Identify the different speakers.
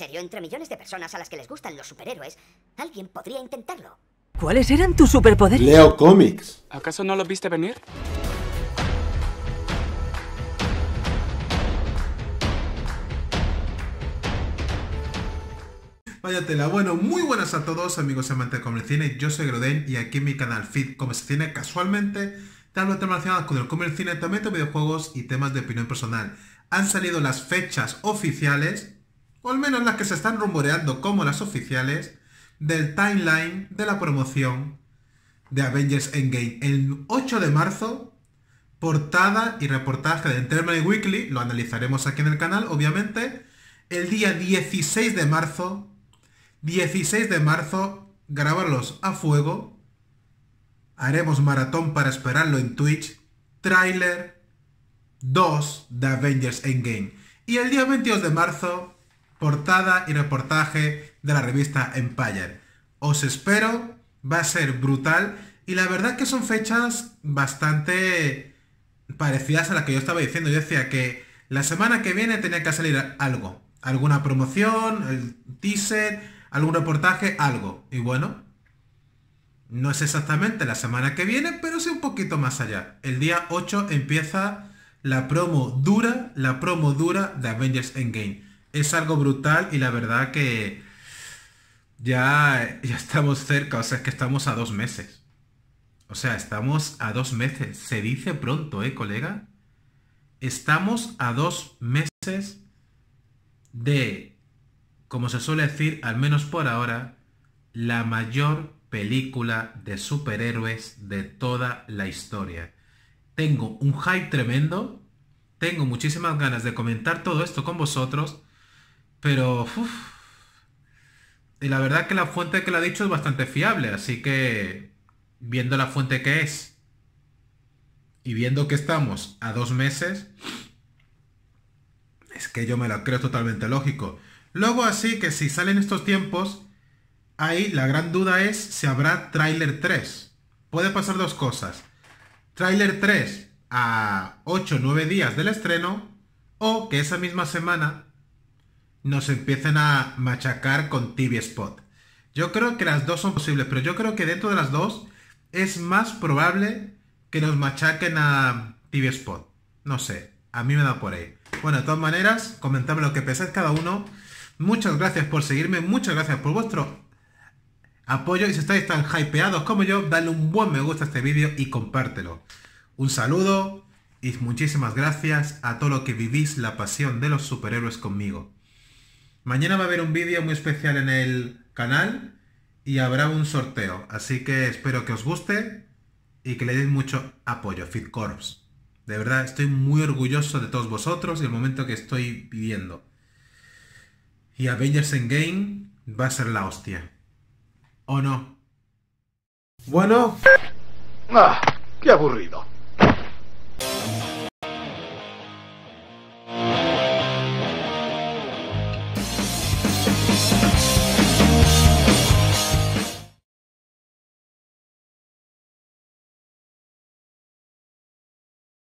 Speaker 1: serio, entre millones de personas a las que les gustan los superhéroes, alguien podría intentarlo. ¿Cuáles eran tus superpoderes? Leo Comics. ¿Acaso no los viste venir? Vaya tela. Bueno, muy buenas a todos amigos amantes de Cine. yo soy Groden y aquí en mi canal Fit Fit Cine, casualmente te hablo de temas relacionados con el comercio, cine, videojuegos y temas de opinión personal. Han salido las fechas oficiales o al menos las que se están rumoreando como las oficiales, del timeline de la promoción de Avengers Endgame. El 8 de marzo, portada y reportaje de Entertainment Weekly, lo analizaremos aquí en el canal, obviamente. El día 16 de marzo, 16 de marzo, grabarlos a fuego. Haremos maratón para esperarlo en Twitch. Trailer 2 de Avengers Endgame. Y el día 22 de marzo, portada y reportaje de la revista Empire. Os espero, va a ser brutal y la verdad que son fechas bastante parecidas a las que yo estaba diciendo. Yo decía que la semana que viene tenía que salir algo, alguna promoción, el teaser, algún reportaje, algo. Y bueno, no es exactamente la semana que viene, pero sí un poquito más allá. El día 8 empieza la promo dura, la promo dura de Avengers Endgame es algo brutal y la verdad que ya, ya estamos cerca, o sea, es que estamos a dos meses. O sea, estamos a dos meses. Se dice pronto, ¿eh, colega? Estamos a dos meses de, como se suele decir, al menos por ahora, la mayor película de superhéroes de toda la historia. Tengo un hype tremendo, tengo muchísimas ganas de comentar todo esto con vosotros pero, y la verdad que la fuente que lo ha dicho es bastante fiable, así que viendo la fuente que es y viendo que estamos a dos meses, es que yo me la creo totalmente lógico. Luego así que si salen estos tiempos, ahí la gran duda es si habrá tráiler 3. Puede pasar dos cosas. Trailer 3 a 8 o 9 días del estreno o que esa misma semana nos empiecen a machacar con TV Spot. Yo creo que las dos son posibles, pero yo creo que dentro de las dos es más probable que nos machaquen a TV Spot. No sé, a mí me da por ahí. Bueno, de todas maneras, comentadme lo que pensáis cada uno. Muchas gracias por seguirme, muchas gracias por vuestro apoyo y si estáis tan hypeados como yo, dale un buen me gusta a este vídeo y compártelo. Un saludo y muchísimas gracias a todo lo que vivís la pasión de los superhéroes conmigo. Mañana va a haber un vídeo muy especial en el canal y habrá un sorteo. Así que espero que os guste y que le deis mucho apoyo, FitCorps. De verdad, estoy muy orgulloso de todos vosotros y el momento que estoy viviendo. Y Avengers Endgame va a ser la hostia. ¿O no? Bueno. Ah, qué aburrido.